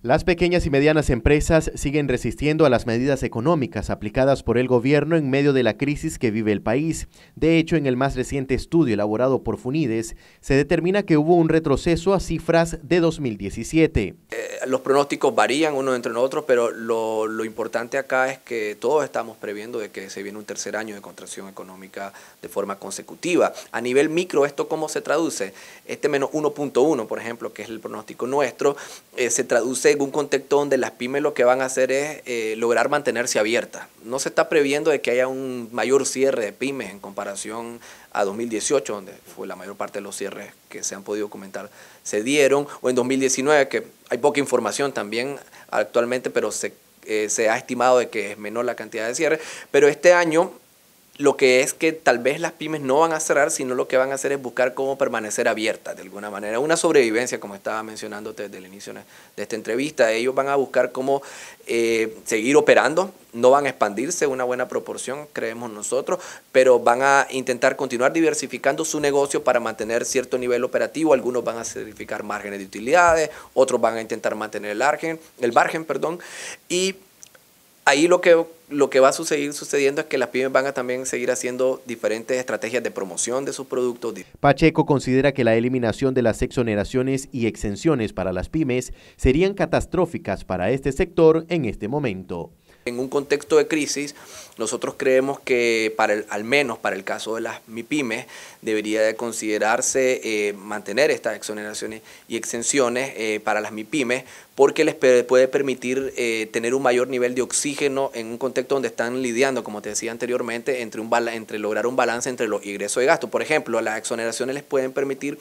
Las pequeñas y medianas empresas siguen resistiendo a las medidas económicas aplicadas por el gobierno en medio de la crisis que vive el país. De hecho, en el más reciente estudio elaborado por Funides, se determina que hubo un retroceso a cifras de 2017. Eh, los pronósticos varían unos entre nosotros, pero lo, importante acá es que todos estamos previendo de que se viene un tercer año de contracción económica de forma consecutiva. A nivel micro, ¿esto cómo se traduce? Este menos 1.1, por ejemplo, que es el pronóstico nuestro, eh, se traduce en un contexto donde las pymes lo que van a hacer es eh, lograr mantenerse abiertas. No se está previendo de que haya un mayor cierre de pymes en comparación a 2018, donde fue la mayor parte de los cierres que se han podido comentar se dieron, o en 2019, que hay poca información también actualmente, pero se, eh, se ha estimado de que es menor la cantidad de cierres, pero este año lo que es que tal vez las pymes no van a cerrar, sino lo que van a hacer es buscar cómo permanecer abiertas de alguna manera. Una sobrevivencia, como estaba mencionando desde el inicio de esta entrevista, ellos van a buscar cómo eh, seguir operando, no van a expandirse una buena proporción, creemos nosotros, pero van a intentar continuar diversificando su negocio para mantener cierto nivel operativo. Algunos van a certificar márgenes de utilidades, otros van a intentar mantener el margen, el margen, perdón, y ahí lo que, lo que va a seguir sucediendo es que las pymes van a también seguir haciendo diferentes estrategias de promoción de sus productos. Pacheco considera que la eliminación de las exoneraciones y exenciones para las pymes serían catastróficas para este sector en este momento. En un contexto de crisis, nosotros creemos que para al menos para el caso de las MIPIMES debería de considerarse eh, mantener estas exoneraciones y exenciones eh, para las MIPIMES porque les puede permitir eh, tener un mayor nivel de oxígeno en un contexto donde están lidiando, como te decía anteriormente, entre, un, entre lograr un balance entre los ingresos y gastos. Por ejemplo, las exoneraciones les pueden permitir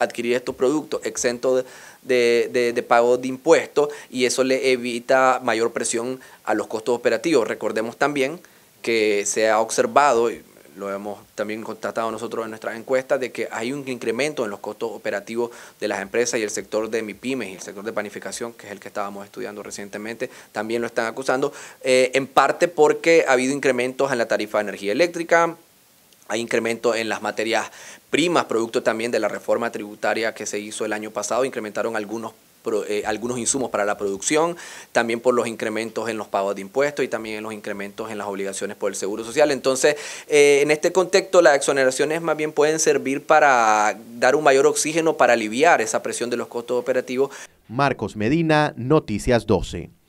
adquirir estos productos exentos de, de, de pago de impuestos y eso le evita mayor presión a los costos operativos. Recordemos también que se ha observado, lo hemos también constatado nosotros en nuestras encuestas, de que hay un incremento en los costos operativos de las empresas y el sector de MIPIMES y el sector de panificación, que es el que estábamos estudiando recientemente, también lo están acusando, eh, en parte porque ha habido incrementos en la tarifa de energía eléctrica, hay incremento en las materias primas, producto también de la reforma tributaria que se hizo el año pasado, incrementaron algunos eh, algunos insumos para la producción, también por los incrementos en los pagos de impuestos y también en los incrementos en las obligaciones por el Seguro Social. Entonces, eh, en este contexto, las exoneraciones más bien pueden servir para dar un mayor oxígeno para aliviar esa presión de los costos operativos. Marcos Medina, Noticias 12.